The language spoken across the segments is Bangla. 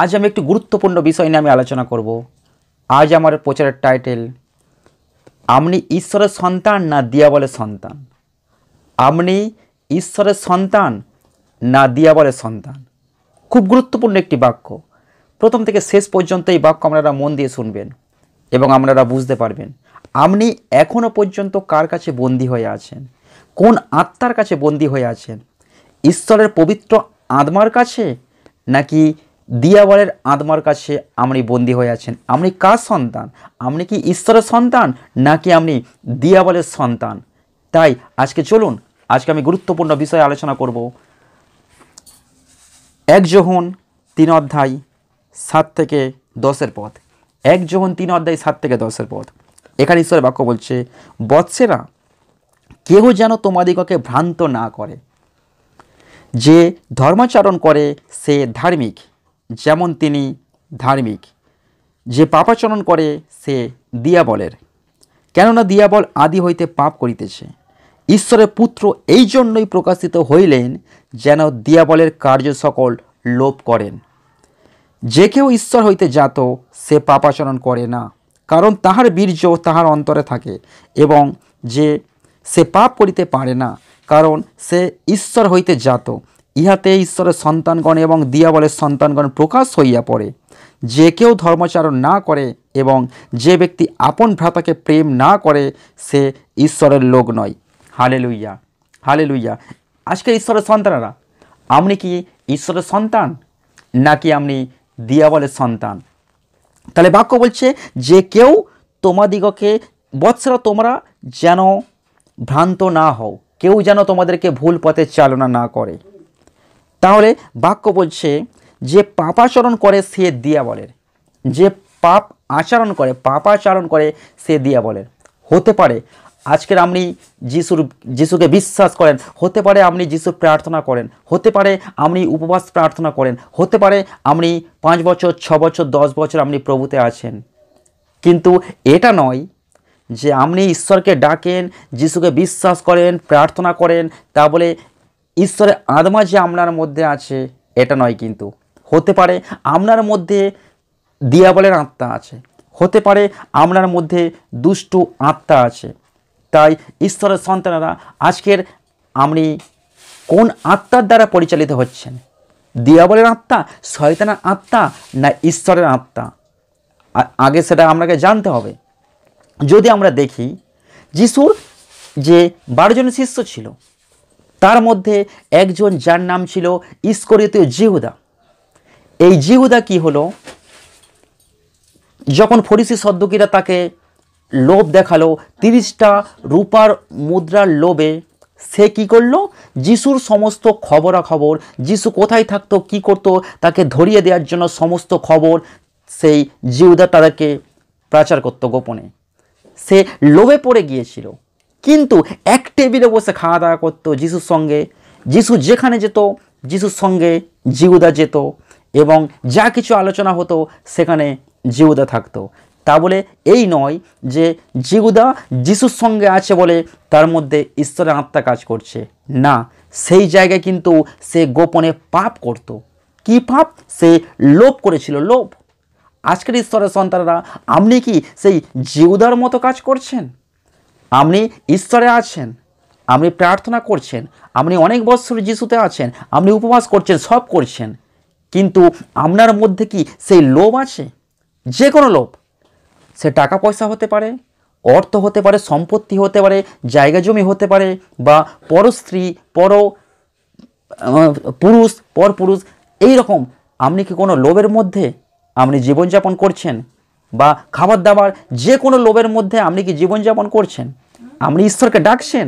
আজ আমি একটি গুরুত্বপূর্ণ বিষয় নিয়ে আমি আলোচনা করব আজ আমার প্রচারের টাইটেল আপনি ঈশ্বরের সন্তান না দিয়াবলের সন্তান আপনি ঈশ্বরের সন্তান না দিয়াবলের সন্তান খুব গুরুত্বপূর্ণ একটি বাক্য প্রথম থেকে শেষ পর্যন্ত এই বাক্য আপনারা মন দিয়ে শুনবেন এবং আপনারা বুঝতে পারবেন আপনি এখনও পর্যন্ত কার কাছে বন্দী হয়ে আছেন কোন আত্মার কাছে বন্দী হয়ে আছেন ঈশ্বরের পবিত্র আত্মার কাছে নাকি দিয়াবারের আদমার কাছে আপনি বন্দী হয়ে আছেন আপনি কার সন্তান আপনি কি ঈশ্বরের সন্তান নাকি আপনি দিয়াবলের সন্তান তাই আজকে চলুন আজকে আমি গুরুত্বপূর্ণ বিষয়ে আলোচনা করব এক যোহন তিন অধ্যায় সাত থেকে দশের পথ এক যোহন তিন অধ্যায় সাত থেকে দশের পথ এখানে ঈশ্বরের বাক্য বলছে বৎসেরা কেউ যেন তোমাদিগকে ভ্রান্ত না করে যে ধর্মাচরণ করে সে ধার্মিক যেমন তিনি ধার্মিক যে পাপাচরণ করে সে দিয়াবলের কেননা দিয়াবল আদি হইতে পাপ করিতেছে ঈশ্বরের পুত্র এই জন্যই প্রকাশিত হইলেন যেন দিয়াবলের কার্য সকল লোপ করেন যে কেউ ঈশ্বর হইতে জাত সে পাপাচরণ করে না কারণ তাহার বীর্য তাহার অন্তরে থাকে এবং যে সে পাপ করিতে পারে না কারণ সে ঈশ্বর হইতে জাত ইহাতে ঈশ্বরের সন্তানগণ এবং দিয়াবলের সন্তানগণ প্রকাশ হইয়া পড়ে যে কেউ ধর্মচারণ না করে এবং যে ব্যক্তি আপন ভ্রাতাকে প্রেম না করে সে ঈশ্বরের লোক নয় হালে লুইয়া হালে লুইয়া আজকে ঈশ্বরের সন্তানেরা আপনি কি ঈশ্বরের সন্তান নাকি আপনি দিয়াবলের সন্তান তাহলে বাক্য বলছে যে কেউ তোমাদিগকে বৎসরা তোমরা যেন ভ্রান্ত না হও কেউ যেন তোমাদেরকে ভুল পথে চালনা না করে তাহলে বাক্য বলছে যে পাপাচরণ করে সে দিয়া বলের যে পাপ আচরণ করে পাপাচরণ করে সে দিয়া বলের হতে পারে আজকের আপনি যিশুর যিশুকে বিশ্বাস করেন হতে পারে আপনি যিশু প্রার্থনা করেন হতে পারে আপনি উপবাস প্রার্থনা করেন হতে পারে আপনি পাঁচ বছর ছ বছর দশ বছর আপনি প্রভুতে আছেন কিন্তু এটা নয় যে আপনি ঈশ্বরকে ডাকেন যিশুকে বিশ্বাস করেন প্রার্থনা করেন তা বলে ঈশ্বরের আত্মা যে আপনার মধ্যে আছে এটা নয় কিন্তু হতে পারে আপনার মধ্যে দিয়াবলের আত্মা আছে হতে পারে আপনার মধ্যে দুষ্ট আত্মা আছে তাই ঈশ্বরের সন্তানেরা আজকের আপনি কোন আত্মার দ্বারা পরিচালিত হচ্ছেন দিয়াবলের আত্মা শয়তানের আত্মা না ঈশ্বরের আত্মা আগে সেটা আপনাকে জানতে হবে যদি আমরা দেখি যিশুর যে বারোজন শিষ্য ছিল তার মধ্যে একজন যার নাম ছিল ইস্করিয়তীয় জিহুদা এই জিহুদা কি হলো যখন ফরিসি সদ্যকিরা তাকে লোভ দেখালো তিরিশটা রূপার মুদ্রার লোভে সে কি করলো যিশুর সমস্ত খবরাখবর যিশু কোথায় থাকতো কি করত তাকে ধরিয়ে দেওয়ার জন্য সমস্ত খবর সেই জিহুদা তাদেরকে প্রচার করতো গোপনে সে লোভে পড়ে গিয়েছিল কিন্তু এক টেবিলে বসে খাওয়া দাওয়া করতো যিশুর সঙ্গে যিশু যেখানে যেত যিশুর সঙ্গে জিউদা যেত এবং যা কিছু আলোচনা হতো সেখানে জিউদা থাকতো তা বলে এই নয় যে জিগুদা যিশুর সঙ্গে আছে বলে তার মধ্যে ঈশ্বরের আত্মা কাজ করছে না সেই জায়গায় কিন্তু সে গোপনে পাপ করত। কি পাপ সে লোভ করেছিল লোভ আজকের ঈশ্বরের সন্তানরা আপনি কি সেই জিউদার মতো কাজ করছেন আপনি ঈশ্বরে আছেন আপনি প্রার্থনা করছেন আপনি অনেক বছর যিশুতে আছেন আপনি উপবাস করছেন সব করছেন কিন্তু আপনার মধ্যে কি সেই লোভ আছে যে কোনো লোভ সে টাকা পয়সা হতে পারে অর্থ হতে পারে সম্পত্তি হতে পারে জায়গা জমি হতে পারে বা পর স্ত্রী পর পুরুষ পরপুরুষ এই রকম আপনি কি কোনো লোভের মধ্যে আপনি জীবনযাপন করছেন বা খাবার দাবার যে কোনো লোভের মধ্যে আপনি কি জীবনযাপন করছেন আপনি ঈশ্বরকে ডাকছেন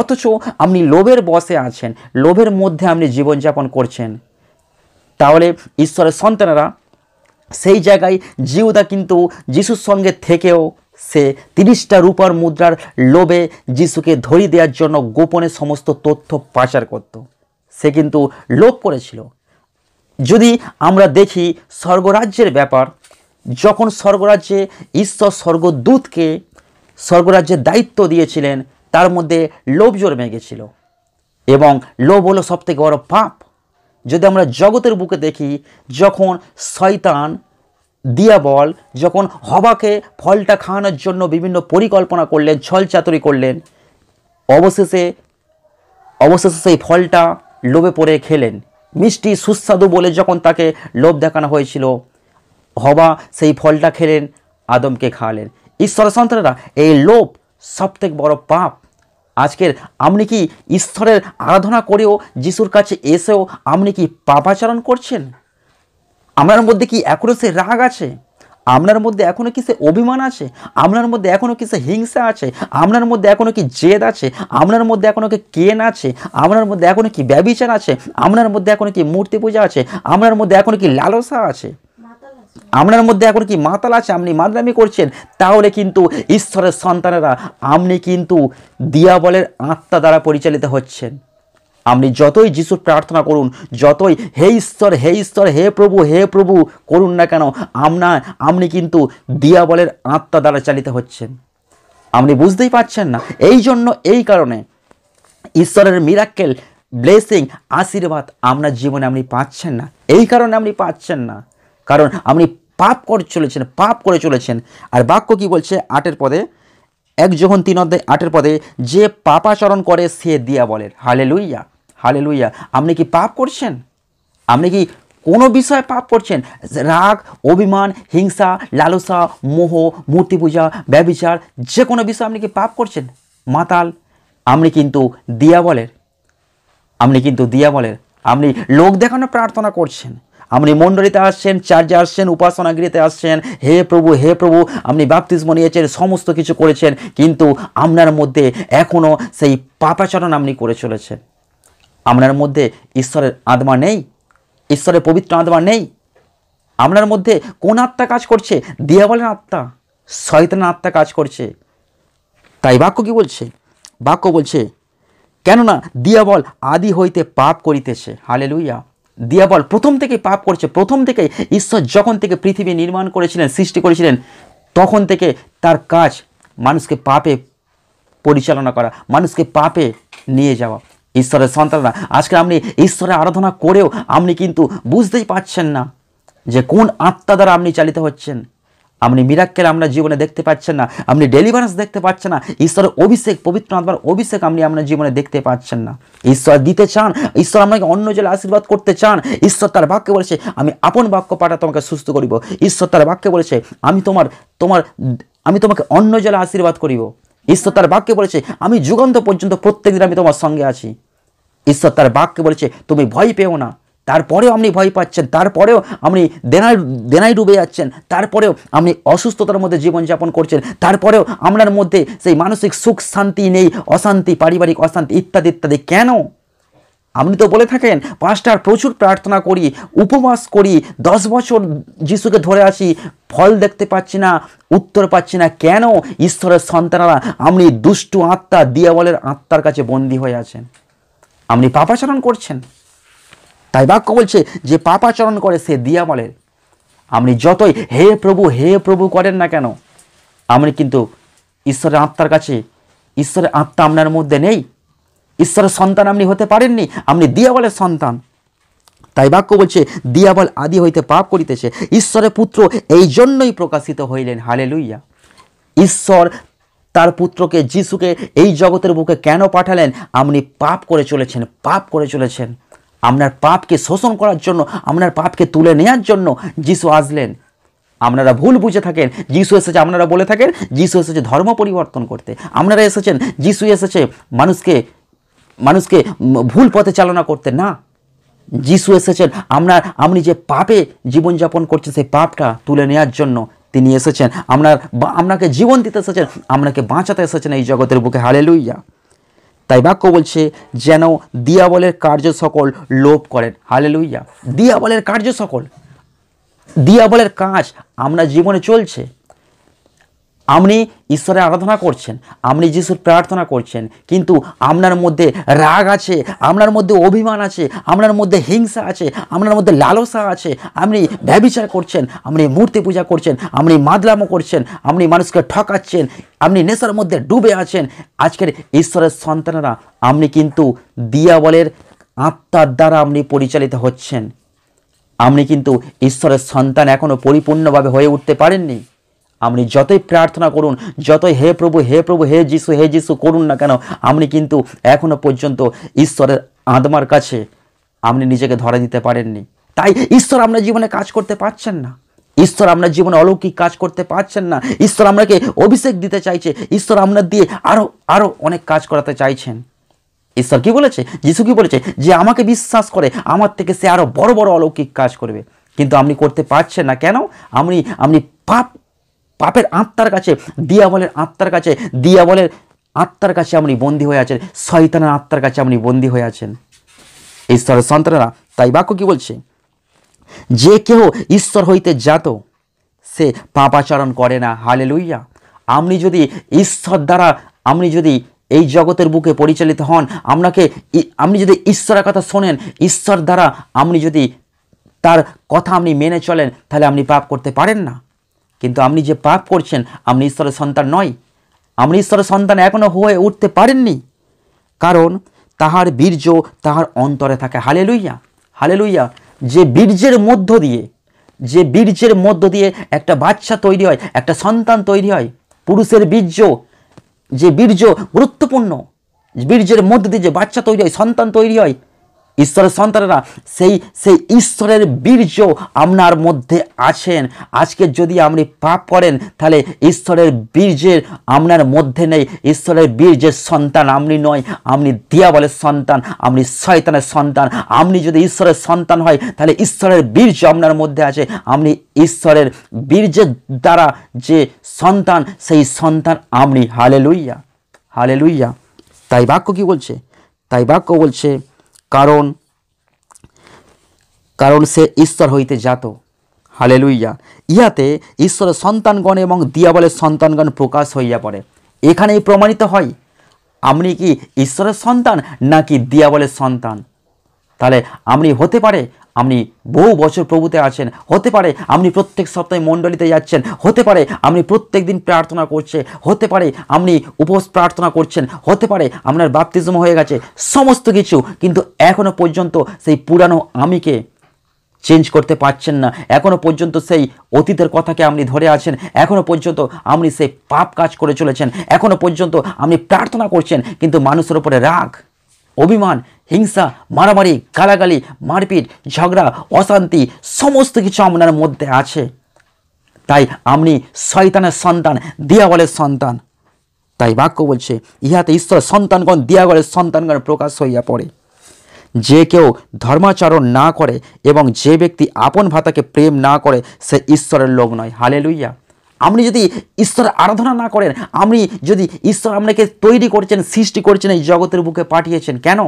অথচ আপনি লোভের বসে আছেন লোভের মধ্যে আপনি জীবনযাপন করছেন তাহলে ঈশ্বরের সন্তানেরা সেই জায়গায় জিউদা কিন্তু যিশুর সঙ্গে থেকেও সে তিরিশটা রূপার মুদ্রার লোভে যিশুকে ধরি দেওয়ার জন্য গোপনে সমস্ত তথ্য পাচার করত সে কিন্তু লোভ করেছিল যদি আমরা দেখি স্বর্গরাজ্যের ব্যাপার যখন স্বর্গরাজ্যে ঈশ্বর স্বর্গদূতকে স্বর্গরাজ্যের দায়িত্ব দিয়েছিলেন তার মধ্যে লোভ জন্মে গেছিল এবং লোভ হলো সবথেকে বড় পাপ যদি আমরা জগতের বুকে দেখি যখন শয়তান দিয়া বল যখন হবাকে ফলটা খাওয়ানোর জন্য বিভিন্ন পরিকল্পনা করলেন ছল চাতুরি করলেন অবশেষে অবশেষে সেই ফলটা লোভে পড়ে খেলেন মিষ্টি সুস্বাদু বলে যখন তাকে লোভ দেখানো হয়েছিল হবা সেই ফলটা খেলেন আদমকে খাওয়ালেন ঈশ্বর সন্তানেরা এই লোভ সবথেকে বড় পাপ আজকের আপনি কি ঈশ্বরের আরাধনা করেও যিশুর কাছে এসেও আপনি কি পাপাচরণ করছেন আপনার মধ্যে কি এখনও সে রাগ আছে আপনার মধ্যে এখনও কি সে অভিমান আছে আপনার মধ্যে এখনও কি সে হিংসা আছে আপনার মধ্যে এখনও কি জেদ আছে আপনার মধ্যে এখনও কি কেন আছে আপনার মধ্যে এখনও কি ব্যবিচার আছে আপনার মধ্যে এখনও কি মূর্তি পূজা আছে আপনার মধ্যে এখনও কি লালসা আছে আপনার মধ্যে এখন কি মাতাল আছে আপনি মাদরামি করছেন তাহলে কিন্তু ঈশ্বরের সন্তানেরা আপনি কিন্তু দিয়াবলের আত্মা দ্বারা পরিচালিত হচ্ছেন আপনি যতই যিশুর প্রার্থনা করুন যতই হে ঈশ্বর হে ঈশ্বর হে প্রভু হে প্রভু করুন না কেন আপনার আপনি কিন্তু দিয়াবলের আত্মা দ্বারা চালিত হচ্ছেন আপনি বুঝতেই পারছেন না এই জন্য এই কারণে ঈশ্বরের মিরাক্কেল ব্লেসিং আশীর্বাদ আপনার জীবনে আপনি পাচ্ছেন না এই কারণে আপনি পাচ্ছেন না কারণ আপনি পাপ করে চলেছেন পাপ করে চলেছেন আর বাক্য কি বলছে আটের পদে এক যখন তিন অধ্যায় আটের পদে যে পাপাচরণ করে সে দিয়া বলের হালে লুইয়া হালে লুইয়া আপনি কি পাপ করছেন আপনি কি কোনো বিষয়ে পাপ করছেন রাগ অভিমান হিংসা লালসা মোহ মূর্তি পূজা ব্যবিচার যে কোনো বিষয়ে আপনি কি পাপ করছেন মাতাল আপনি কিন্তু দিয়া বলের আপনি কিন্তু দিয়া বলের আপনি লোক দেখানো প্রার্থনা করছেন আপনি মণ্ডলীতে আসছেন চার্জে আসছেন উপাসনাগৃহীতে আসছেন হে প্রভু হে প্রভু আপনি বাপতিস্ম নিয়েছেন সমস্ত কিছু করেছেন কিন্তু আপনার মধ্যে এখনও সেই পাপাচরণ আপনি করে চলেছেন আপনার মধ্যে ঈশ্বরের আত্মা নেই ঈশ্বরের পবিত্র আত্মা নেই আপনার মধ্যে কোন আত্মা কাজ করছে দিয়াবলের আত্মা শয়তানের আত্মা কাজ করছে তাই বাক্য কি বলছে বাক্য বলছে কেননা দিয়াবল আদি হইতে পাপ করিতেছে হালে লুইয়া দিয়াবল প্রথম থেকে পাপ করছে প্রথম থেকে ঈশ্বর যখন থেকে পৃথিবী নির্মাণ করেছিলেন সৃষ্টি করেছিলেন তখন থেকে তার কাজ মানুষকে পাপে পরিচালনা করা মানুষকে পাপে নিয়ে যাওয়া ঈশ্বরের সন্তানরা আজকে আপনি ঈশ্বরের আরাধনা করেও আপনি কিন্তু বুঝতেই পারছেন না যে কোন আত্মা দ্বারা আপনি চালিত হচ্ছেন আপনি মিরাক্কেল আমরা জীবনে দেখতে পাচ্ছেন না আপনি ডেলিভারেন্স দেখতে পাচ্ছেন না ঈশ্বরের অভিষেক পবিত্র আত্মার অভিষেক আপনি আপনার জীবনে দেখতে পাচ্ছেন না ঈশ্বর দিতে চান ঈশ্বর আপনাকে অন্য জেলে আশীর্বাদ করতে চান ঈশ্বর তার বাক্যে বলেছে আমি আপন বাক্য পাঠা তোমাকে সুস্থ করিব ঈশ্বর তার বাক্যে বলেছে আমি তোমার তোমার আমি তোমাকে অন্য জেলে আশীর্বাদ করিব ঈশ্বর তার বাক্যে বলেছে আমি যুগান্ত পর্যন্ত প্রত্যেক দিন আমি তোমার সঙ্গে আছি ঈশ্বর তার বাক্যে বলেছে তুমি ভয় পেও না তারপরেও আপনি ভয় পাচ্ছেন তারপরেও আপনি দেনায় দেনায় ডুবে যাচ্ছেন তারপরেও আপনি অসুস্থতার মধ্যে জীবনযাপন করছেন তারপরেও আপনার মধ্যে সেই মানসিক সুখ শান্তি নেই অশান্তি পারিবারিক অশান্তি ইত্যাদি ইত্যাদি কেন আপনি তো বলে থাকেন পাঁচটার প্রচুর প্রার্থনা করি উপবাস করি দশ বছর যিশুকে ধরে আসি ফল দেখতে পাচ্ছি না উত্তর পাচ্ছি না কেন ঈশ্বরের সন্তানরা আপনি দুষ্টু আত্মা দিয়াবলের আত্মার কাছে বন্দী হয়ে আছেন আপনি পাপাচরণ করছেন তাই বাক্য বলছে যে পাপাচরণ করে সে বলে আপনি যতই হে প্রভু হে প্রভু করেন না কেন আপনি কিন্তু ঈশ্বরের আত্মার কাছে ঈশ্বরের আত্মা আপনার মধ্যে নেই ঈশ্বরের সন্তান আপনি হতে পারেননি আপনি দিয়াবলের সন্তান তাই বাক্য বলছে দিয়াবল আদি হইতে পাপ করিতেছে ঈশ্বরের পুত্র এই জন্যই প্রকাশিত হইলেন হালে লুইয়া ঈশ্বর তার পুত্রকে যিশুকে এই জগতের বুকে কেন পাঠালেন আপনি পাপ করে চলেছেন পাপ করে চলেছেন আপনার পাপকে শোষণ করার জন্য আপনার পাপকে তুলে নেওয়ার জন্য যিশু আসলেন আপনারা ভুল বুঝে থাকেন যিশু এসেছে আপনারা বলে থাকেন যিশু এসেছে ধর্ম পরিবর্তন করতে আপনারা এসেছেন যিশু এসেছে মানুষকে মানুষকে ভুল পথে চালনা করতে না যিশু এসেছেন আপনার আপনি যে পাপে জীবনযাপন করছেন সেই পাপটা তুলে নেওয়ার জন্য তিনি এসেছেন আপনার আপনাকে জীবন দিতে এসেছেন আপনাকে বাঁচাতে এসেছেন এই জগতের বুকে হালে লুইয়া তাই বাক্য বলছে যেন দিয়াবলের কার্য সকল লোভ করেন হালে লুইয়া দিয়াবলের কার্য সকল দিয়াবলের কাজ আমরা জীবনে চলছে আপনি ঈশ্বরের আরাধনা করছেন আপনি যিশুর প্রার্থনা করছেন কিন্তু আপনার মধ্যে রাগ আছে আপনার মধ্যে অভিমান আছে আপনার মধ্যে হিংসা আছে আপনার মধ্যে লালসা আছে আপনি ব্যবচার করছেন আপনি মূর্তি পূজা করছেন আপনি মাদলামো করছেন আপনি মানুষকে ঠকাচ্ছেন আপনি নেশার মধ্যে ডুবে আছেন আজকের ঈশ্বরের সন্তানেরা আপনি কিন্তু দিয়াবলের আত্মার দ্বারা আপনি পরিচালিত হচ্ছেন আপনি কিন্তু ঈশ্বরের সন্তান এখনও পরিপূর্ণভাবে হয়ে উঠতে পারেননি আপনি যতই প্রার্থনা করুন যতই হে প্রভু হে প্রভু হে যিশু হে যিশু করুন না কেন আপনি কিন্তু এখনও পর্যন্ত ঈশ্বরের আদমার কাছে আপনি নিজেকে ধরে দিতে পারেননি তাই ঈশ্বর আপনার জীবনে কাজ করতে পারছেন না ঈশ্বর আপনার জীবনে অলৌকিক কাজ করতে পারছেন না ঈশ্বর আপনাকে অভিষেক দিতে চাইছে ঈশ্বর আপনার দিয়ে আরও আরও অনেক কাজ করাতে চাইছেন ঈশ্বর কি বলেছে যিশু কি বলেছে যে আমাকে বিশ্বাস করে আমার থেকে সে আরও বড় বড় অলৌকিক কাজ করবে কিন্তু আপনি করতে পারছেন না কেন আপনি আপনি পাপ পাপের আত্মার কাছে দিয়াবলের আত্মার কাছে দিয়াবলের আত্মার কাছে আপনি বন্দী হয়ে আছেন শয়তানের আত্মার কাছে আপনি বন্দী হয়ে আছেন ঈশ্বরের সন্তানেরা তাই বাক্য কী বলছে যে কেহ ঈশ্বর হইতে যাত সে পাপাচরণ করে না হালে লুইয়া আপনি যদি ঈশ্বর দ্বারা আপনি যদি এই জগতের বুকে পরিচালিত হন আপনাকে আপনি যদি ঈশ্বরের কথা শোনেন ঈশ্বর দ্বারা আপনি যদি তার কথা আপনি মেনে চলেন তাহলে আপনি পাপ করতে পারেন না কিন্তু আপনি যে পাপ করছেন আপনি ঈশ্বরের সন্তান নয় আপনি ঈশ্বরের সন্তান এখনও হয়ে উঠতে পারেননি কারণ তাহার বীর্য তাহার অন্তরে থাকে হালে লুইয়া হালে লুইয়া যে বীর্যের মধ্য দিয়ে যে বীর্যের মধ্য দিয়ে একটা বাচ্চা তৈরি হয় একটা সন্তান তৈরি হয় পুরুষের বীর্য যে বীর্য গুরুত্বপূর্ণ বীর্যের মধ্য দিয়ে যে বাচ্চা তৈরি হয় সন্তান তৈরি হয় ঈশ্বরের সন্তানেরা সেই সেই ঈশ্বরের বীর্য আপনার মধ্যে আছেন আজকে যদি আপনি পাপ করেন তাহলে ঈশ্বরের বীর্যের আপনার মধ্যে নেই ঈশ্বরের বীর্যের সন্তান আপনি নয় আপনি দিয়াবলের সন্তান আপনি শয়তানের সন্তান আপনি যদি ঈশ্বরের সন্তান হয় তাহলে ঈশ্বরের বীর্য আপনার মধ্যে আছে আপনি ঈশ্বরের বীর্যের দ্বারা যে সন্তান সেই সন্তান আপনি হালে লুইয়া হালে লুইয়া তাই বাক্য কী বলছে তাই বাক্য বলছে কারণ কারণ সে ঈশ্বর হইতে জাত হালেলুইয়া ইহাতে ঈশ্বরের সন্তানগণ এবং দিয়াবলের সন্তানগণ প্রকাশ হইয়া পড়ে এখানেই প্রমাণিত হয় আপনি কি ঈশ্বরের সন্তান নাকি দিয়াবলের সন্তান তাহলে আপনি হতে পারে আপনি বহু বছর প্রভুতে আছেন হতে পারে আপনি প্রত্যেক সপ্তাহে মণ্ডলীতে যাচ্ছেন হতে পারে আপনি প্রত্যেক দিন প্রার্থনা করছে হতে পারে আপনি উপোস প্রার্থনা করছেন হতে পারে আপনার বাপতিজম হয়ে গেছে সমস্ত কিছু কিন্তু এখনও পর্যন্ত সেই পুরানো আমিকে চেঞ্জ করতে পারছেন না এখনও পর্যন্ত সেই অতীতের কথাকে আপনি ধরে আছেন এখনও পর্যন্ত আপনি সেই পাপ কাজ করে চলেছেন এখনও পর্যন্ত আপনি প্রার্থনা করছেন কিন্তু মানুষের ওপরে রাগ অভিমান হিংসা মারামারি গালাগালি মারপিট ঝগড়া অশান্তি সমস্ত কিছু আপনার মধ্যে আছে তাই আপনি শয়তানের সন্তান দিয়াবলের সন্তান তাই বাক্য বলছে ইহাতে ঈশ্বর সন্তানগণ দিয়াগলের সন্তানগণ প্রকাশ হইয়া পড়ে যে কেউ ধর্মাচরণ না করে এবং যে ব্যক্তি আপন ভাতাকে প্রেম না করে সে ঈশ্বরের লোক নয় হালে লুইয়া আপনি যদি ঈশ্বর আরাধনা না করেন আপনি যদি ঈশ্বর আপনাকে তৈরি করছেন সৃষ্টি করছেন এই জগতের বুকে পাঠিয়েছেন কেন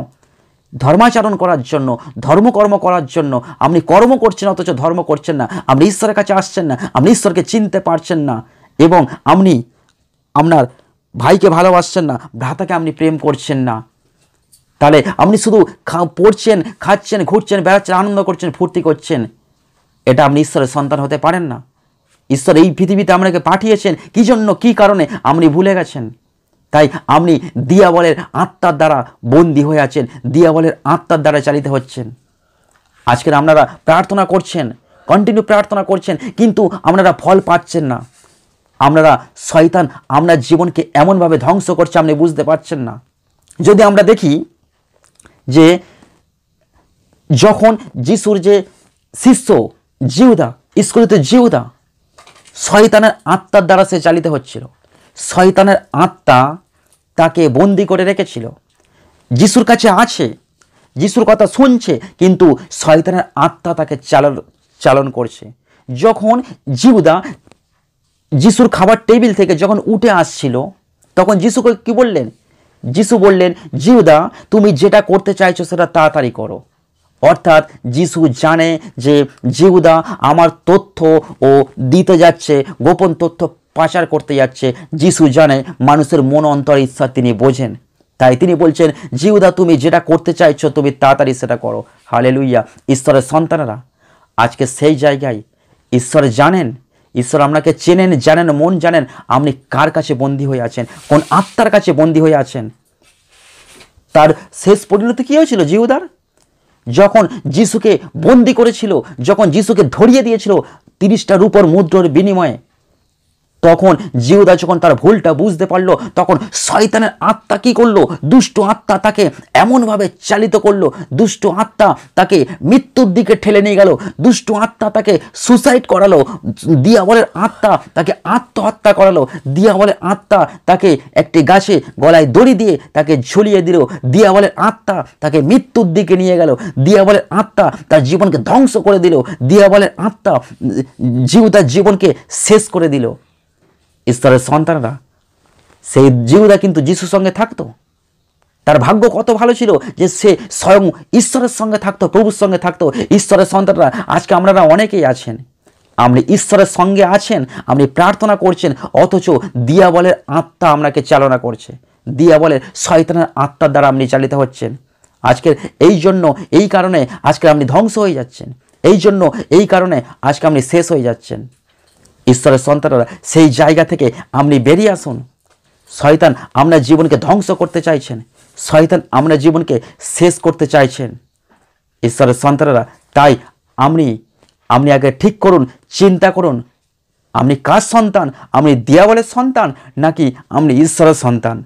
ধর্মাচরণ করার জন্য ধর্মকর্ম করার জন্য আপনি কর্ম করছেন অথচ ধর্ম করছেন না আপনি ঈশ্বরের কাছে আসছেন না আপনি ঈশ্বরকে চিনতে পারছেন না এবং আপনি আপনার ভাইকে ভালোবাসছেন না ভ্রাতাকে আপনি প্রেম করছেন না তাহলে আপনি শুধু পড়ছেন খাচ্ছেন ঘুরছেন বেড়াচ্ছেন আনন্দ করছেন ফুর্তি করছেন এটা আপনি ঈশ্বরের সন্তান হতে পারেন না ঈশ্বর এই পৃথিবীতে আপনাকে পাঠিয়েছেন কী জন্য কী কারণে আপনি ভুলে গেছেন তাই আপনি দিয়াবলের আত্মার দ্বারা বন্দী হয়ে আছেন দিয়াবলের আত্মার দ্বারা চালিত হচ্ছেন আজকের আপনারা প্রার্থনা করছেন কন্টিনিউ প্রার্থনা করছেন কিন্তু আপনারা ফল পাচ্ছেন না আপনারা শয়তান আপনার জীবনকে এমনভাবে ধ্বংস করছে আপনি বুঝতে পারছেন না যদি আমরা দেখি যে যখন যিশুর যে শিষ্য জিউদা স্কুলিতে জিউদা শয়তানের আত্মার দ্বারা সে চালিত হচ্ছিল শয়তানের আত্মা তাকে বন্দি করে রেখেছিল যিশুর কাছে আছে যিশুর কথা শুনছে কিন্তু শয়তানের আত্মা তাকে চালন চালন করছে যখন জিহুদা যিশুর খাবার টেবিল থেকে যখন উঠে আসছিল তখন যিশুকে কি বললেন যিশু বললেন জিহুদা তুমি যেটা করতে চাইছো সেটা তাড়াতাড়ি করো অর্থাৎ যিশু জানে যে জিহুদা আমার তথ্য ও দিতে যাচ্ছে গোপন তথ্য পাচার করতে যাচ্ছে যিশু জানে মানুষের মন অন্তর ইচ্ছা তিনি বোঝেন তাই তিনি বলছেন জিউদা তুমি যেটা করতে চাইছো তুমি তাড়াতাড়ি সেটা করো হালে লুইয়া ঈশ্বরের সন্তানেরা আজকে সেই জায়গায় ঈশ্বর জানেন ঈশ্বর আপনাকে চেনেন জানেন মন জানেন আপনি কার কাছে বন্দী হয়ে আছেন কোন আত্মার কাছে বন্দী হয়ে আছেন তার শেষ পরিণতি কী হয়েছিল জিহুদার যখন যিশুকে বন্দি করেছিল যখন যিশুকে ধরিয়ে দিয়েছিল তিরিশটা রূপর মুদ্রর বিনিময়ে তখন জিহুদা যখন তার ভুলটা বুঝতে পারলো তখন শয়তানের আত্মা কি করলো দুষ্ট আত্মা তাকে এমনভাবে চালিত করলো দুষ্ট আত্মা তাকে মৃত্যুর দিকে ঠেলে নিয়ে গেল দুষ্ট আত্মা তাকে সুসাইড করালো দিয়াবলের আত্মা তাকে আত্মহত্যা করালো দিয়াবলের আত্মা তাকে একটি গাছে গলায় দড়ি দিয়ে তাকে ঝুলিয়ে দিল দিয়াবলের আত্মা তাকে মৃত্যুর দিকে নিয়ে গেল দিয়াবলের আত্মা তার জীবনকে ধ্বংস করে দিল দিয়াবলের আত্মা জীব তার জীবনকে শেষ করে দিল ঈশ্বরের সন্তানরা সেই জিহুদা কিন্তু যিশুর সঙ্গে থাকতো তার ভাগ্য কত ভালো ছিল যে সে স্বয়ং ঈশ্বরের সঙ্গে থাকতো প্রভুর সঙ্গে থাকতো ঈশ্বরের সন্তানরা আজকে আপনারা অনেকেই আছেন আপনি ঈশ্বরের সঙ্গে আছেন আপনি প্রার্থনা করছেন অথচ দিয়াবলের আত্মা আপনাকে চালনা করছে দিয়াবলের শয়তানের আত্মার দ্বারা আপনি চালিত হচ্ছেন আজকের এই জন্য এই কারণে আজকে আপনি ধ্বংস হয়ে যাচ্ছেন এই জন্য এই কারণে আজকে আপনি শেষ হয়ে যাচ্ছেন ঈশ্বরের সন্তানরা সেই জায়গা থেকে আপনি বেরিয়ে আসুন শয়তান আপনার জীবনকে ধ্বংস করতে চাইছেন শয়তান আপনার জীবনকে শেষ করতে চাইছেন ঈশ্বরের সন্তানরা তাই আপনি আপনি আগে ঠিক করুন চিন্তা করুন আপনি কার সন্তান আপনি দিয়াবলের সন্তান নাকি আপনি ঈশ্বরের সন্তান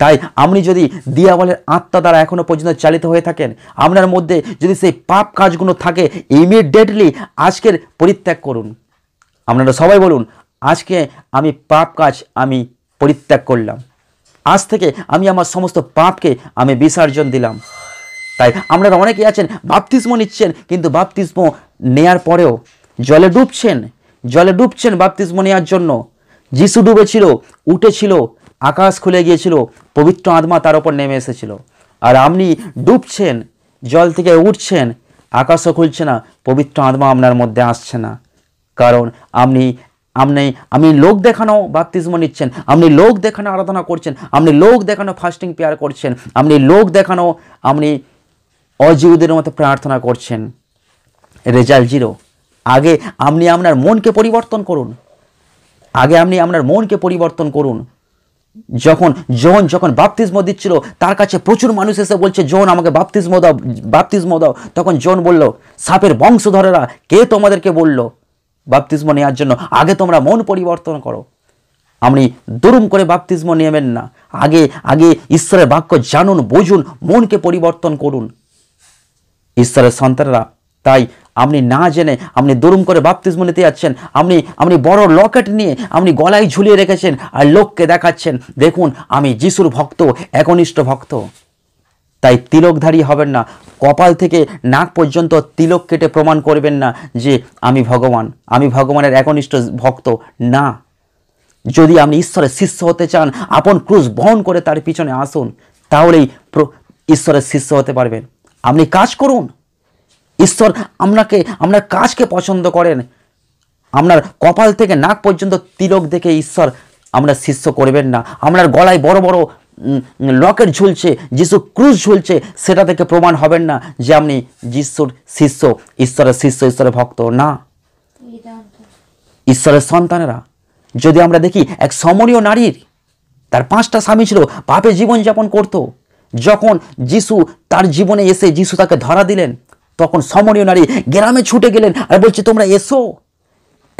তাই আপনি যদি দিয়াবলের আত্মা দ্বারা এখনও পর্যন্ত চালিত হয়ে থাকেন আপনার মধ্যে যদি সেই পাপ কাজগুলো থাকে ইমিডিয়েটলি আজকের পরিত্যাগ করুন আপনারা সবাই বলুন আজকে আমি পাপ কাজ আমি পরিত্যাগ করলাম আজ থেকে আমি আমার সমস্ত পাপকে আমি বিসর্জন দিলাম তাই আপনারা অনেকেই আছেন বাপতিস্ম নিচ্ছেন কিন্তু বাপতিস্ম নেয়ার পরেও জলে ডুবছেন জলে ডুবছেন বাপতিস্ম নেওয়ার জন্য যিশু ডুবেছিল উঠেছিল আকাশ খুলে গিয়েছিল পবিত্র আত্মা তার ওপর নেমে এসেছিল আর আপনি ডুবছেন জল থেকে উঠছেন আকাশও খুলছে না পবিত্র আত্মা আপনার মধ্যে আসছে না কারণ আপনি আপনি আমি লোক দেখানো বাপতিস্ম নিচ্ছেন আপনি লোক দেখানো আরাধনা করছেন আপনি লোক দেখানো ফাস্টিং পেয়ার করছেন আপনি লোক দেখানো আপনি অজীবদের মতো প্রার্থনা করছেন রেজাল্ট জিরো আগে আপনি আপনার মনকে পরিবর্তন করুন আগে আপনি আপনার মনকে পরিবর্তন করুন যখন জন যখন বাপতিস্ম দিচ্ছিল তার কাছে প্রচুর মানুষ এসে বলছে জন আমাকে বাপতিস্ম দাও বাপতিস্ম দাও তখন জন বলল সাপের বংশধরেরা কে তোমাদেরকে বললো বাপতিস্ম নেওয়ার জন্য আগে তোমরা মন পরিবর্তন করো আপনি দরুম করে বাপতিস্ম নেবেন না আগে আগে ঈশ্বরের বাক্য জানুন বুঝুন মনকে পরিবর্তন করুন ঈশ্বরের সন্তানরা তাই আপনি না জেনে আপনি দুরুম করে বাপতিস্ম নিতে যাচ্ছেন আপনি আপনি বড় লকেট নিয়ে আপনি গলায় ঝুলিয়ে রেখেছেন আর লোককে দেখাচ্ছেন দেখুন আমি যিশুর ভক্ত একনিষ্ঠ ভক্ত তাই তিলকধারী হবেন না কপাল থেকে নাক পর্যন্ত তিলক কেটে প্রমাণ করবেন না যে আমি ভগবান আমি ভগবানের একনিষ্ঠ ভক্ত না যদি আপনি ঈশ্বরের শিষ্য হতে চান আপন ক্রুশ বহন করে তার পিছনে আসুন তাহলেই ঈশ্বরের শিষ্য হতে পারবেন আপনি কাজ করুন ঈশ্বর আপনাকে আপনার কাজকে পছন্দ করেন আপনার কপাল থেকে নাক পর্যন্ত তিলক দেখে ঈশ্বর আপনার শিষ্য করবেন না আপনার গলায় বড় বড় লকেট ঝুলছে যিশু ক্রুজ ঝুলছে সেটা থেকে প্রমাণ হবেন না যে আপনি যিশুর শিষ্য ঈশ্বরের শিষ্য ঈশ্বরের ভক্ত না ঈশ্বরের সন্তানেরা যদি আমরা দেখি এক সমরীয় নারীর তার পাঁচটা স্বামী ছিল পাপে জীবনযাপন করত। যখন যিশু তার জীবনে এসে যিশু তাকে ধরা দিলেন তখন সমরীয় নারী গ্রামে ছুটে গেলেন আর বলছে তোমরা এসো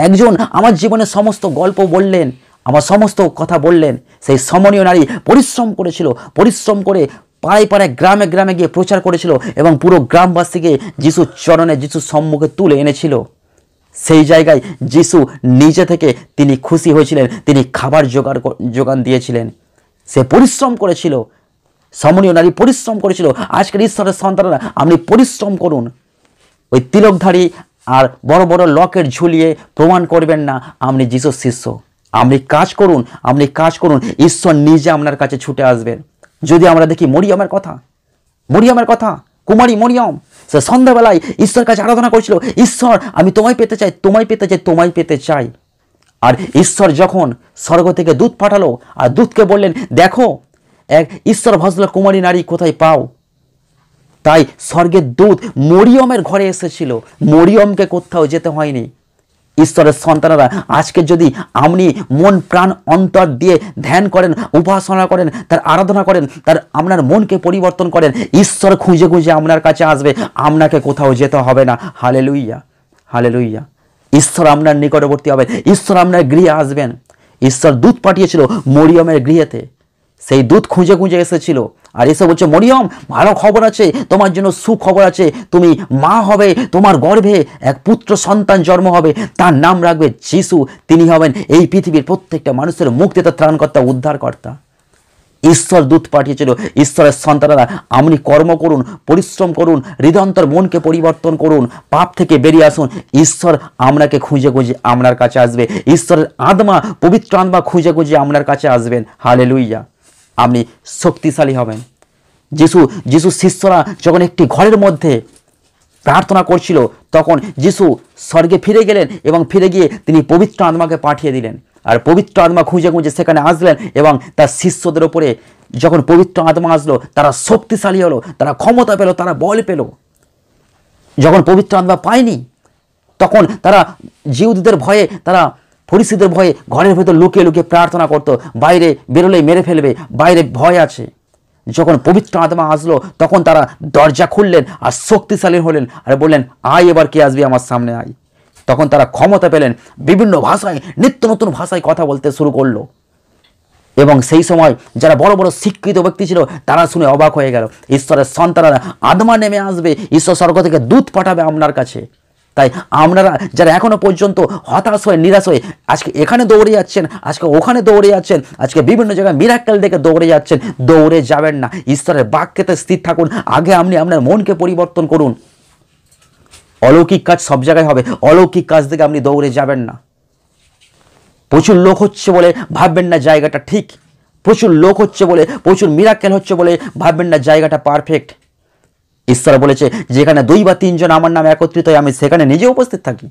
একজন আমার জীবনের সমস্ত গল্প বললেন আমার সমস্ত কথা বললেন সেই সমনীয় নারী পরিশ্রম করেছিল পরিশ্রম করে পাড়ায় পাড়ায় গ্রামে গ্রামে গিয়ে প্রচার করেছিল এবং পুরো গ্রামবাসীকে যিশু চরণে যিশু সম্মুখে তুলে এনেছিল সেই জায়গায় যিশু নিজে থেকে তিনি খুশি হয়েছিলেন তিনি খাবার জোগাড় যোগান দিয়েছিলেন সে পরিশ্রম করেছিল সমনীয় নারী পরিশ্রম করেছিল আজকের ঈশ্বরের সন্তানরা আপনি পরিশ্রম করুন ওই তিলকধারী আর বড় বড় লকের ঝুলিয়ে প্রমাণ করবেন না আপনি যিশুর শিষ্য আপনি কাজ করুন আপনি কাজ করুন ঈশ্বর নিজে আপনার কাছে ছুটে আসবেন যদি আমরা দেখি মরিয়মের কথা মরিয়মের কথা কুমারী মরিয়ম সে সন্ধ্যাবেলায় ঈশ্বর কাছে আরাধনা করছিল ঈশ্বর আমি তোমায় পেতে চাই তোমায় পেতে চাই তোমায় পেতে চাই আর ঈশ্বর যখন স্বর্গ থেকে দুধ পাঠালো আর দুধকে বললেন দেখো এক ঈশ্বর ভজল কুমারী নারী কোথায় পাও তাই স্বর্গের দূত মরিয়মের ঘরে এসেছিল মরিয়মকে কোথাও যেতে হয়নি ঈশ্বরের সন্তানরা আজকে যদি আপনি মন প্রাণ অন্তর দিয়ে ধ্যান করেন উপাসনা করেন তার আরাধনা করেন তার আপনার মনকে পরিবর্তন করেন ঈশ্বর খুঁজে খুঁজে আপনার কাছে আসবে আপনাকে কোথাও যেতে হবে না হালে লুইয়া হালে লুইয়া ঈশ্বর আপনার নিকটবর্তী হবে ঈশ্বর আপনার গৃহে আসবেন ঈশ্বর দুধ পাঠিয়েছিল মরিয়মের গৃহেতে সেই দুধ খুঁজে খুঁজে এসেছিল আর এসে বলছে মরিয়ম ভালো খবর আছে তোমার জন্য সুখবর আছে তুমি মা হবে তোমার গর্ভে এক পুত্র সন্তান জন্ম হবে তার নাম রাখবে যিশু তিনি হবেন এই পৃথিবীর প্রত্যেকটা মানুষের তার ত্রাণকর্তা উদ্ধারকর্তা ঈশ্বর দূত পাঠিয়েছিল ঈশ্বরের সন্তানরা আপনি কর্ম করুন পরিশ্রম করুন হৃদন্তর মনকে পরিবর্তন করুন পাপ থেকে বেরিয়ে আসুন ঈশ্বর আপনাকে খুঁজে খুঁজে আপনার কাছে আসবে ঈশ্বরের আত্মা পবিত্র আত্মা খুঁজে খুঁজে আপনার কাছে আসবেন হালে লুইয়া আপনি শক্তিশালী হবেন যিশু যিশু শিষ্যরা যখন একটি ঘরের মধ্যে প্রার্থনা করছিল তখন যিশু স্বর্গে ফিরে গেলেন এবং ফিরে গিয়ে তিনি পবিত্র আত্মাকে পাঠিয়ে দিলেন আর পবিত্র আত্মা খুঁজে খুঁজে সেখানে আসলেন এবং তার শিষ্যদের ওপরে যখন পবিত্র আত্মা আসলো তারা শক্তিশালী হলো তারা ক্ষমতা পেল তারা বল পেল যখন পবিত্র আত্মা পায়নি তখন তারা জিউদের ভয়ে তারা পরিস্থিতির ভয়ে ঘরের ভেতর লুকিয়ে লুকিয়ে প্রার্থনা করতো বাইরে বেরোলেই মেরে ফেলবে বাইরে ভয় আছে যখন পবিত্র আত্মা আসলো তখন তারা দরজা খুললেন আর শক্তিশালী হলেন আর বললেন আয় এবার কে আসবি আমার সামনে আয় তখন তারা ক্ষমতা পেলেন বিভিন্ন ভাষায় নিত্য নতুন ভাষায় কথা বলতে শুরু করলো এবং সেই সময় যারা বড় বড় শিক্ষিত ব্যক্তি ছিল তারা শুনে অবাক হয়ে গেল ঈশ্বরের সন্তানরা আদমা নেমে আসবে ঈশ্বর স্বর্গ থেকে দুধ পাঠাবে আপনার কাছে তাই আপনারা যারা এখনও পর্যন্ত হতাশ হয়ে নিরাশ হয়ে আজকে এখানে দৌড়ে যাচ্ছেন আজকে ওখানে দৌড়ে যাচ্ছেন আজকে বিভিন্ন জায়গায় মিরাক্কেল দেখে দৌড়ে যাচ্ছেন দৌড়ে যাবেন না ঈশ্বরের বাক্যেতে স্থির থাকুন আগে আপনি আপনার মনকে পরিবর্তন করুন অলৌকিক কাজ সব জায়গায় হবে অলৌকিক কাজ থেকে আপনি দৌড়ে যাবেন না প্রচুর লোক হচ্ছে বলে ভাববেন না জায়গাটা ঠিক প্রচুর লোক হচ্ছে বলে প্রচুর মিরাক্কেল হচ্ছে বলে ভাববেন না জায়গাটা পারফেক্ট ঈশ্বর বলেছে যেখানে দুই বা তিনজন আমার নামে একত্রিত হয় আমি সেখানে নিজে উপস্থিত থাকি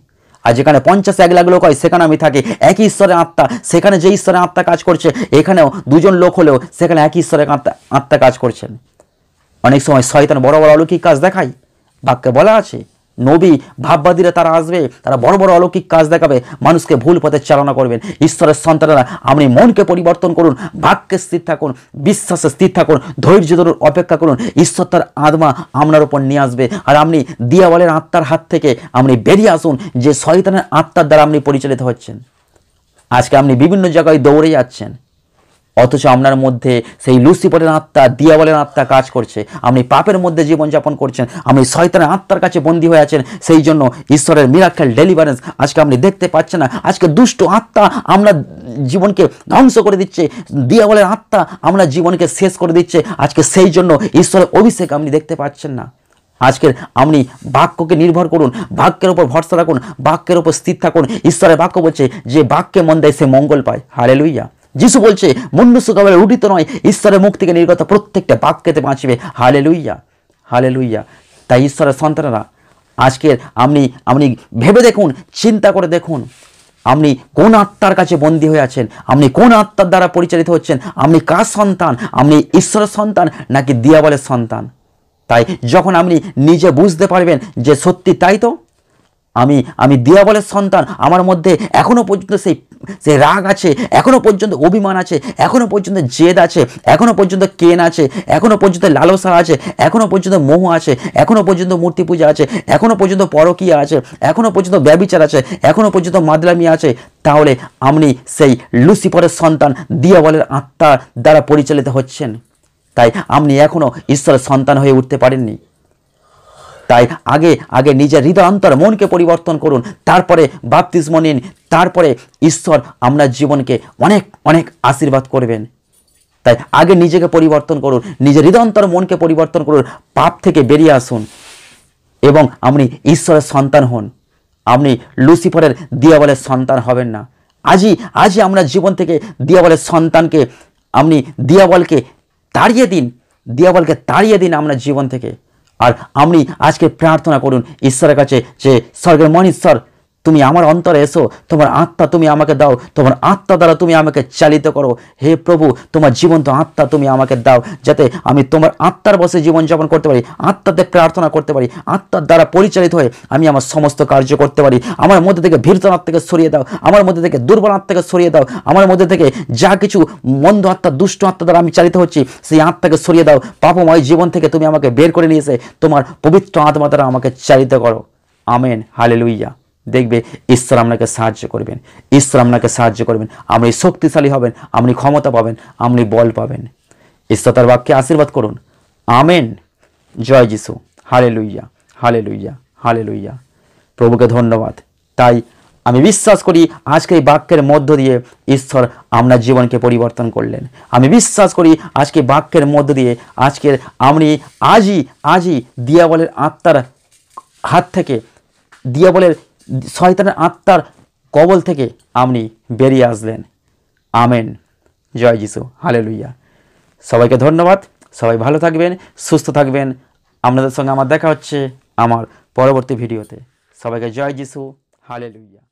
আর যেখানে পঞ্চাশ এক লাখ লোক হয় সেখানে আমি থাকি একই ঈশ্বরের আত্মা সেখানে যে ঈশ্বরের আত্মা কাজ করছে এখানেও দুজন লোক হলেও সেখানে একই ঈশ্বরের আত্মা আত্মা কাজ করছেন অনেক সময় শয়তান বড় বড় অলৌকিক কাজ দেখায় বাক্যে বলা আছে নবী ভাববাদীরা তারা আসবে তারা বড় বড় অলৌকিক কাজ দেখাবে মানুষকে ভুল পথে চালনা করবেন ঈশ্বরের সন্তানেরা আপনি মনকে পরিবর্তন করুন বাক্যে স্থির থাকুন বিশ্বাসে স্থির থাকুন ধৈর্য ধরুন অপেক্ষা করুন ঈশ্বর তার আত্মা আপনার ওপর নিয়ে আসবে আর আপনি দিয়াওয়ালের আত্মার হাত থেকে আপনি বেরিয়ে আসুন যে শয়তানের আত্মার দ্বারা আপনি পরিচালিত হচ্ছেন আজকে আপনি বিভিন্ন জায়গায় দৌড়ে যাচ্ছেন অথচ আপনার মধ্যে সেই লুসিপরের আত্মা দিয়াবলের আত্মা কাজ করছে আপনি পাপের মধ্যে জীবনযাপন করছেন আপনি শয়তানের আত্মার কাছে বন্দী হয়ে আছেন সেই জন্য ঈশ্বরের মিরাক্কেল ডেলিভারেন্স আজকে আপনি দেখতে পাচ্ছেন না আজকে দুষ্ট আত্মা আমরা জীবনকে ধ্বংস করে দিচ্ছে দিয়াবলের আত্মা আমরা জীবনকে শেষ করে দিচ্ছে আজকে সেই জন্য ঈশ্বরের অভিষেক আপনি দেখতে পাচ্ছেন না আজকের আপনি বাক্যকে নির্ভর করুন বাক্যের ওপর ভরসা রাখুন বাক্যের ওপর স্থির থাকুন ঈশ্বরের বাক্য বলছে যে বাক্যে মন দেয় সে মঙ্গল পায় হারে লুইয়া যিশু বলছে মনুষ্য কেবল উঠিত নয় ঈশ্বরের মুখ থেকে নির্গত প্রত্যেকটা খেতে বাঁচবে হালে লুইয়া হালে লুইয়া তাই ঈশ্বরের সন্তানেরা আজকের আপনি আপনি ভেবে দেখুন চিন্তা করে দেখুন আপনি কোন আত্মার কাছে বন্দী হয়ে আছেন আপনি কোন আত্মার দ্বারা পরিচালিত হচ্ছেন আপনি কার সন্তান আপনি ঈশ্বরের সন্তান নাকি দিয়াবলের সন্তান তাই যখন আপনি নিজে বুঝতে পারবেন যে সত্যি তাই তো আমি আমি দিয়াবলের সন্তান আমার মধ্যে এখনও পর্যন্ত সেই যে রাগ আছে এখনও পর্যন্ত অভিমান আছে এখনও পর্যন্ত জেদ আছে এখনও পর্যন্ত কেন আছে এখনও পর্যন্ত লালসা আছে এখনও পর্যন্ত মোহ আছে এখনও পর্যন্ত মূর্তি পূজা আছে এখনও পর্যন্ত পরকীয় আছে এখনও পর্যন্ত ব্যবিচার আছে এখনও পর্যন্ত মাদলামি আছে তাহলে আপনি সেই লুসিফরের সন্তান দিয়াবলের আত্মার দ্বারা পরিচালিত হচ্ছেন তাই আপনি এখনও ঈশ্বরের সন্তান হয়ে উঠতে পারেননি তাই আগে আগে নিজের হৃদয়ান্তর মনকে পরিবর্তন করুন তারপরে বাপতিস্ম নিন তারপরে ঈশ্বর আমরা জীবনকে অনেক অনেক আশীর্বাদ করবেন তাই আগে নিজেকে পরিবর্তন করুন নিজের হৃদয়ন্তর মনকে পরিবর্তন করুন পাপ থেকে বেরিয়ে আসুন এবং আপনি ঈশ্বরের সন্তান হন আপনি লুসিফারের দিয়াবলের সন্তান হবেন না আজই আজই আমরা জীবন থেকে দিয়াবলের সন্তানকে আপনি দিয়াবলকে তাড়িয়ে দিন দিয়াবলকে তাড়িয়ে দিন আমরা জীবন থেকে আর আপনি আজকে প্রার্থনা করুন ঈশ্বরের কাছে যে স্বর্গের মন ঈশ্বর তুমি আমার অন্তরে এসো তোমার আত্মা তুমি আমাকে দাও তোমার আত্মা দ্বারা তুমি আমাকে চালিত করো হে প্রভু তোমার জীবন্ত আত্মা তুমি আমাকে দাও যাতে আমি তোমার আত্মার বসে জীবনযাপন করতে পারি আত্মাতে প্রার্থনা করতে পারি আত্মার দ্বারা পরিচালিত হয়ে আমি আমার সমস্ত কার্য করতে পারি আমার মধ্যে থেকে ভীরতনাথ থেকে সরিয়ে দাও আমার মধ্যে থেকে দুর্বল আত্মাকে সরিয়ে দাও আমার মধ্যে থেকে যা কিছু মন্দ আত্মা দুষ্ট আত্মা দ্বারা আমি চালিত হচ্ছি সেই আত্মাকে সরিয়ে দাও পাপময় জীবন থেকে তুমি আমাকে বের করে নিয়েছে তোমার পবিত্র আত্মা দ্বারা আমাকে চালিত করো আমেন হালেলুইয়া দেখবে ঈশ্বর আপনাকে সাহায্য করবেন ঈশ্বর আপনাকে সাহায্য করবেন আপনি শক্তিশালী হবেন আপনি ক্ষমতা পাবেন আপনি বল পাবেন ঈশ্বর তার বাক্যে আশীর্বাদ করুন আমেন জয় যিশু হালে লুইয়া হালে লুইয়া হালে লুইয়া প্রভুকে ধন্যবাদ তাই আমি বিশ্বাস করি আজকে এই বাক্যের মধ্য দিয়ে ঈশ্বর আমরা জীবনকে পরিবর্তন করলেন আমি বিশ্বাস করি আজকে বাক্যের মধ্য দিয়ে আজকের আমি আজই আজই দিয়াবলের আত্মার হাত থেকে দিয়াবলের শয়তানের আত্মার কবল থেকে আপনি বেরিয়ে আসলেন আমেন জয় যিশু হালে লুইয়া সবাইকে ধন্যবাদ সবাই ভালো থাকবেন সুস্থ থাকবেন আপনাদের সঙ্গে আমার দেখা হচ্ছে আমার পরবর্তী ভিডিওতে সবাইকে জয় যিশু হালে লুইয়া